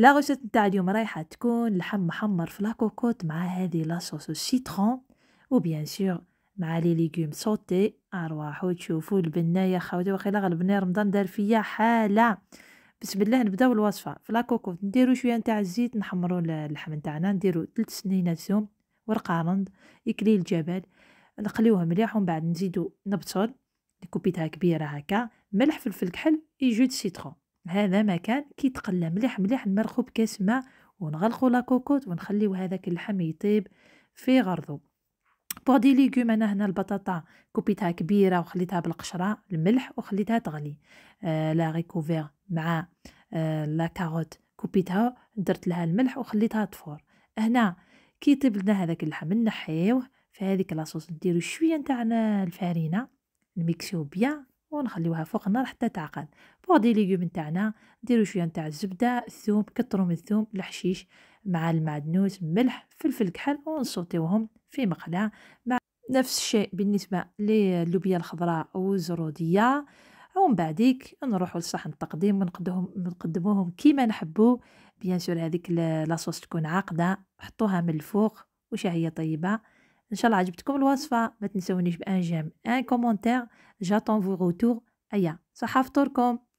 لا غوشيت نتاع اليوم رايحة تكون لحم محمر في لاكوكوت مع هذه لاصوص و وبيان سور مع لي ليغوم صوتي ارواحو تشوفو البنايه خاوتي وخيلا البنايه رمضان دار فيا حاله بسم الله نبداو الوصفه في لاكوكوت نديرو شويه نتاع الزيت نحمرو اللحم نتاعنا نديرو تلت سنينات ثوم ورق عرند يكلي الجبل نقليوه مليح ومن بعد نزيدو نبصل كوبيتها كبيره هكا ملح فلفل كحل يجود سيترون هذا مكان كيتقلى مليح مليح نمرخو بكاس ماء ونغلقو لاكوكوط ونخليو هذاك اللحم يطيب في غرضو بوغ دي ليغوم انا هنا البطاطا كوبيتها كبيره وخليتها بالقشره الملح وخليتها تغلي آه لا ريكوفير مع آه لا كاروت كوبيتها درت لها الملح وخليتها تفور هنا كي يطيب لنا هذاك اللحم نحيوه في هذيك لاصوص نديرو شويه نتاع الفارينه نميكسيو بيان ونخليوها فوق النار حتى تعقد بوغ دي ليغوم نتاعنا نديرو شويه نتاع الزبده الثوم كترو من الثوم الحشيش مع المعدنوس ملح فلفل كحل ونصوتيوهم في مقلاة مع نفس الشيء بالنسبه للوبيا الخضراء والزروديه ومن بعديك نروحوا لصحن التقديم ونقدموهم نقدموهم كيما نحبو بيان سور هذيك لاصوص تكون عاقده حطوها من الفوق وشهيه طيبه ان شاء الله عجبتكم الوصفه ما تنسونيش بان جيم ان كومونتير جاتون فو روتور ايا صحه فطوركم